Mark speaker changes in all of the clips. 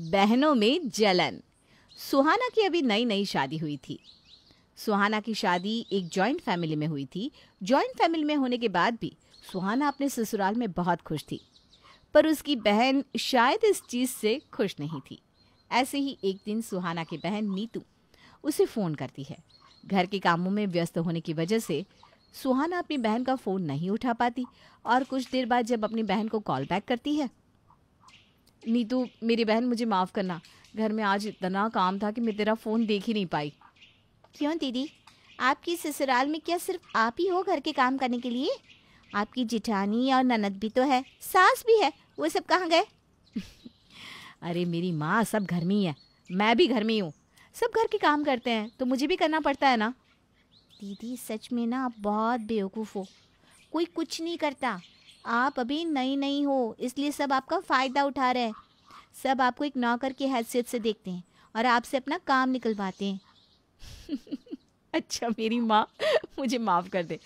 Speaker 1: बहनों में जलन सुहाना की अभी नई नई शादी हुई थी सुहाना की शादी एक जॉइंट फैमिली में हुई थी जॉइंट फैमिली में होने के बाद भी सुहाना अपने ससुराल में बहुत खुश थी पर उसकी बहन शायद इस चीज़ से खुश नहीं थी ऐसे ही एक दिन सुहाना की बहन नीतू उसे फ़ोन करती है घर के कामों में व्यस्त होने की वजह से सुहाना अपनी बहन का फ़ोन नहीं उठा पाती और कुछ देर बाद जब अपनी बहन को कॉल बैक करती है नीतू तो मेरी बहन मुझे माफ़ करना घर में आज इतना काम था कि मैं तेरा फ़ोन देख ही नहीं पाई क्यों दीदी आपकी ससुराल में क्या सिर्फ आप ही हो घर के काम करने के लिए आपकी जिठानी और ननद भी तो है सास भी है वो सब कहाँ गए अरे मेरी माँ सब घर में ही है मैं भी घर में ही हूँ सब घर के काम करते हैं तो मुझे भी करना पड़ता है ना दीदी सच में ना आप बहुत बेवकूफ़ हो कोई कुछ नहीं करता आप अभी नई नई हो इसलिए सब आपका फ़ायदा उठा रहे हैं सब आपको एक नौकर की हैसियत से देखते हैं और आपसे अपना काम निकलवाते हैं अच्छा मेरी माँ मुझे माफ़ कर दे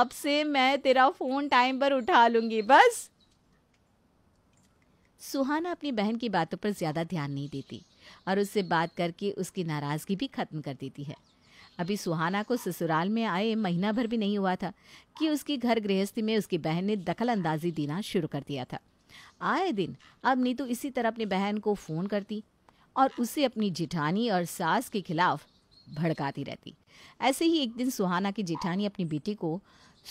Speaker 1: अब से मैं तेरा फ़ोन टाइम पर उठा लूँगी बस सुहाना अपनी बहन की बातों पर ज़्यादा ध्यान नहीं देती और उससे बात करके उसकी नाराज़गी भी ख़त्म कर देती है अभी सुहाना को ससुराल में आए महीना भर भी नहीं हुआ था कि उसकी घर गृहस्थी में उसकी बहन ने दखल अंदाजी देना शुरू कर दिया था आए दिन अब नीतू इसी तरह अपनी बहन को फ़ोन करती और उसे अपनी जिठानी और सास के खिलाफ भड़काती रहती ऐसे ही एक दिन सुहाना की जिठानी अपनी बेटी को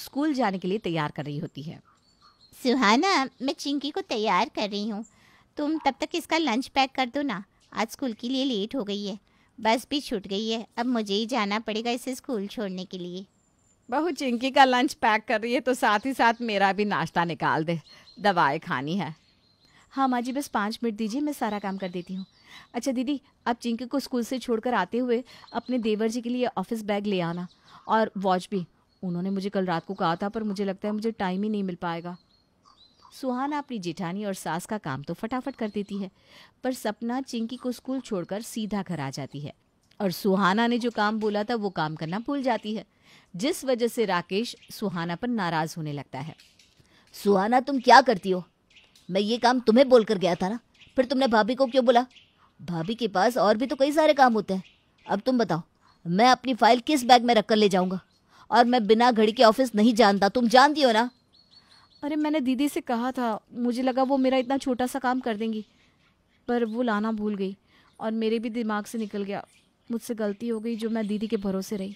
Speaker 1: स्कूल जाने के लिए तैयार कर रही होती है सुहाना मैं चिंकी को तैयार कर रही हूँ तुम तब तक इसका लंच पैक कर दो ना आज स्कूल के लिए लेट हो गई है बस भी छूट गई है अब मुझे ही जाना पड़ेगा इसे स्कूल छोड़ने के लिए बहू चिंकी का लंच पैक कर रही है तो साथ ही साथ मेरा भी नाश्ता निकाल दे दवाएं खानी है हाँ माँ जी बस पाँच मिनट दीजिए मैं सारा काम कर देती हूँ अच्छा दीदी आप चिंकी को स्कूल से छोड़कर आते हुए अपने देवर जी के लिए ऑफिस बैग ले आना और वॉच भी उन्होंने मुझे कल रात को कहा था पर मुझे लगता है मुझे टाइम ही नहीं मिल पाएगा सुहाना अपनी जेठानी और सास का काम तो फटाफट कर देती है पर सपना चिंकी को स्कूल छोड़कर सीधा घर आ जाती है और सुहाना ने जो काम बोला था वो काम करना भूल जाती है जिस वजह से राकेश सुहाना पर नाराज होने लगता है सुहाना तुम क्या करती हो मैं ये काम तुम्हें बोल कर गया था ना फिर तुमने भाभी को क्यों बोला भाभी के पास और भी तो कई सारे काम होते हैं अब तुम बताओ मैं अपनी फाइल किस बैग में रख कर ले जाऊंगा और मैं बिना घड़ी के ऑफिस नहीं जानता तुम जानती हो ना अरे मैंने दीदी से कहा था मुझे लगा वो मेरा इतना छोटा सा काम कर देंगी पर वो लाना भूल गई और मेरे भी दिमाग से निकल गया मुझसे गलती हो गई जो मैं दीदी के भरोसे रही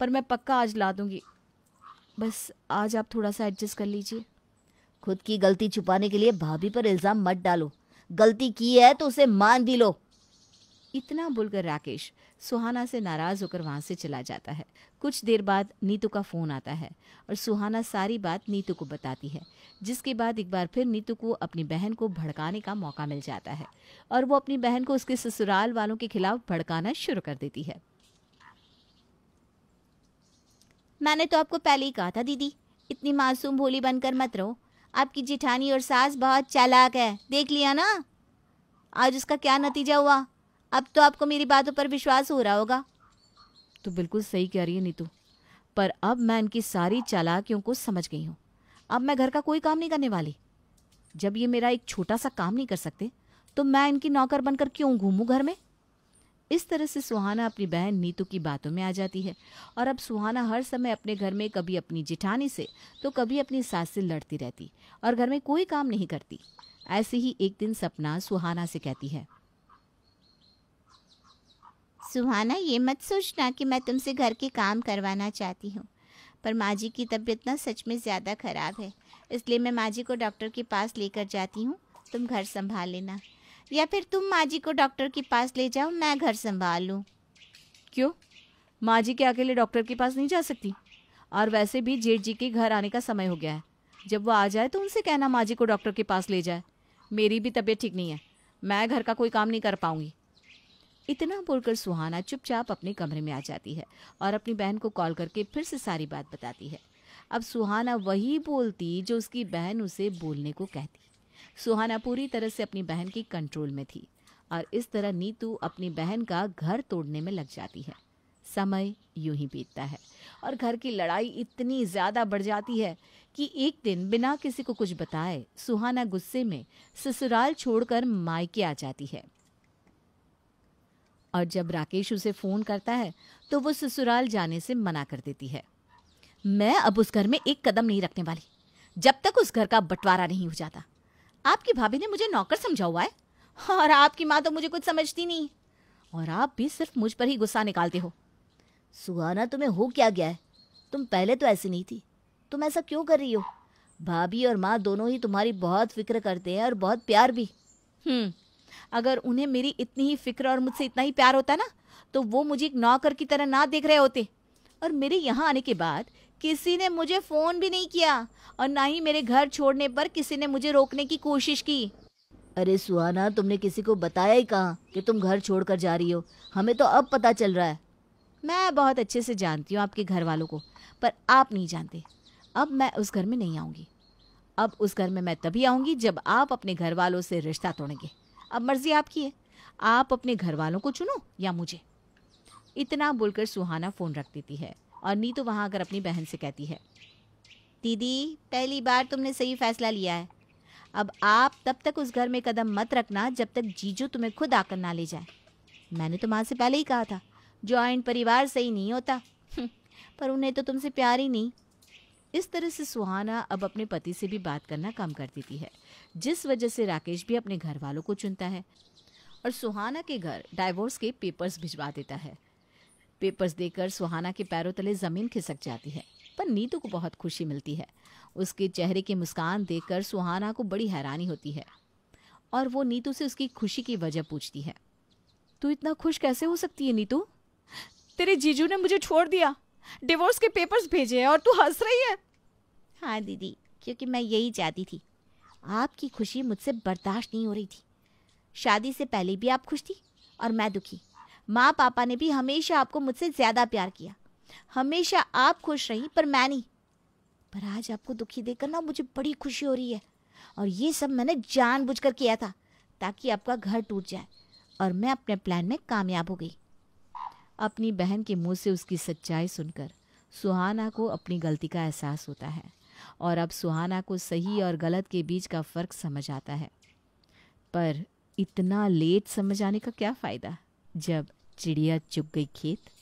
Speaker 1: पर मैं पक्का आज ला दूँगी बस आज आप थोड़ा सा एडजस्ट कर लीजिए खुद की गलती छुपाने के लिए भाभी पर इल्ज़ाम मत डालो गलती की है तो उसे मान भी लो इतना बोलकर राकेश सुहाना से नाराज होकर वहां से चला जाता है कुछ देर बाद नीतू का फोन आता है और सुहाना सारी बात नीतू को बताती है जिसके बाद एक बार फिर नीतू को अपनी बहन को भड़काने का मौका मिल जाता है और वो अपनी बहन को उसके ससुराल वालों के खिलाफ भड़काना शुरू कर देती है मैंने तो आपको पहले ही कहा था दीदी इतनी मासूम भोली बनकर मत रहो आपकी जिठानी और सास बहुत चालाक है देख लिया ना आज उसका क्या नतीजा हुआ अब तो आपको मेरी बातों पर विश्वास हो रहा होगा तो बिल्कुल सही कह रही है नीतू पर अब मैं इनकी सारी चालाकियों को समझ गई हूँ अब मैं घर का कोई काम नहीं करने वाली जब ये मेरा एक छोटा सा काम नहीं कर सकते तो मैं इनकी नौकर बनकर क्यों घूमू घर में इस तरह से सुहाना अपनी बहन नीतू की बातों में आ जाती है और अब सुहाना हर समय अपने घर में कभी अपनी जिठानी से तो कभी अपनी सास से लड़ती रहती और घर में कोई काम नहीं करती ऐसे ही एक दिन सपना सुहाना से कहती है सुहाना ये मत सोचना कि मैं तुमसे घर के काम करवाना चाहती हूँ पर माँ जी की तबीयत ना सच में ज़्यादा ख़राब है इसलिए मैं माँ जी को डॉक्टर के पास लेकर जाती हूँ तुम घर संभाल लेना या फिर तुम माँ जी को डॉक्टर के पास ले जाओ मैं घर संभाल लूँ क्यों माँ जी के अकेले डॉक्टर के पास नहीं जा सकती और वैसे भी जेठ जी के घर आने का समय हो गया है जब वो आ जाए तो उनसे कहना माँ जी को डॉक्टर के पास ले जाए मेरी भी तबीयत ठीक नहीं है मैं घर का कोई काम नहीं कर पाऊँगी इतना बोलकर सुहाना चुपचाप अपने कमरे में आ जाती है और अपनी बहन को कॉल करके फिर से सारी बात बताती है अब सुहाना वही बोलती जो उसकी बहन उसे बोलने को कहती सुहाना पूरी तरह से अपनी बहन की कंट्रोल में थी और इस तरह नीतू अपनी बहन का घर तोड़ने में लग जाती है समय यूं ही बीतता है और घर की लड़ाई इतनी ज़्यादा बढ़ जाती है कि एक दिन बिना किसी को कुछ बताए सुहाना गुस्से में ससुराल छोड़कर मायके आ जाती है और जब राकेश उसे फ़ोन करता है तो वो ससुराल जाने से मना कर देती है मैं अब उस घर में एक कदम नहीं रखने वाली जब तक उस घर का बंटवारा नहीं हो जाता आपकी भाभी ने मुझे नौकर समझा हुआ है और आपकी माँ तो मुझे कुछ समझती नहीं और आप भी सिर्फ मुझ पर ही गुस्सा निकालते हो सुहाना तुम्हें हो क्या गया है तुम पहले तो ऐसी नहीं थी तुम ऐसा क्यों कर रही हो भाभी और माँ दोनों ही तुम्हारी बहुत फिक्र करते हैं और बहुत प्यार भी हम्म अगर उन्हें मेरी इतनी ही फिक्र और मुझसे इतना ही प्यार होता ना तो वो मुझे एक नौकर की तरह ना देख रहे होते और मेरे यहाँ आने के बाद किसी ने मुझे फ़ोन भी नहीं किया और ना ही मेरे घर छोड़ने पर किसी ने मुझे रोकने की कोशिश की अरे सुहाना तुमने किसी को बताया ही कहा कि तुम घर छोड़कर जा रही हो हमें तो अब पता चल रहा है मैं बहुत अच्छे से जानती हूँ आपके घर वालों को पर आप नहीं जानते अब मैं उस घर में नहीं आऊँगी अब उस घर में मैं तभी आऊँगी जब आप अपने घर वालों से रिश्ता तोड़ेंगे अब मर्जी आपकी है आप अपने घर वालों को चुनो या मुझे इतना बोलकर सुहाना फ़ोन रख देती है और नीतू वहाँ आकर अपनी बहन से कहती है दीदी पहली बार तुमने सही फैसला लिया है अब आप तब तक उस घर में कदम मत रखना जब तक जीजू तुम्हें खुद आकर ना ले जाए मैंने तो माँ से पहले ही कहा था ज्वाइंट परिवार सही नहीं होता हम्म, पर उन्हें तो तुमसे प्यार ही नहीं इस तरह से सुहाना अब अपने पति से भी बात करना कम कर देती है जिस वजह से राकेश भी अपने घर वालों को चुनता है और सुहाना के घर डाइवोर्स के पेपर्स भिजवा देता है पेपर्स देकर सुहाना के पैरों तले ज़मीन खिसक जाती है पर नीतू को बहुत खुशी मिलती है उसके चेहरे की मुस्कान देखकर सुहाना को बड़ी हैरानी होती है और वो नीतू से उसकी खुशी की वजह पूछती है तू इतना खुश कैसे हो सकती है नीतू तेरे जीजू ने मुझे छोड़ दिया डिवोर्स के पेपर्स भेजे हैं और तू हंस रही है हाँ दीदी क्योंकि मैं यही चाहती थी आपकी खुशी मुझसे बर्दाश्त नहीं हो रही थी शादी से पहले भी आप खुश थी और मैं दुखी माँ पापा ने भी हमेशा आपको मुझसे ज़्यादा प्यार किया हमेशा आप खुश रही पर मैं नहीं पर आज आपको दुखी देखकर ना मुझे बड़ी खुशी हो रही है और ये सब मैंने जानबूझकर किया था ताकि आपका घर टूट जाए और मैं अपने प्लान में कामयाब हो गई अपनी बहन के मुंह से उसकी सच्चाई सुनकर सुहाना को अपनी गलती का एहसास होता है और अब सुहाना को सही और गलत के बीच का फ़र्क समझ आता है पर इतना लेट समझ आने का क्या फ़ायदा जब चिड़िया चुप गई खेत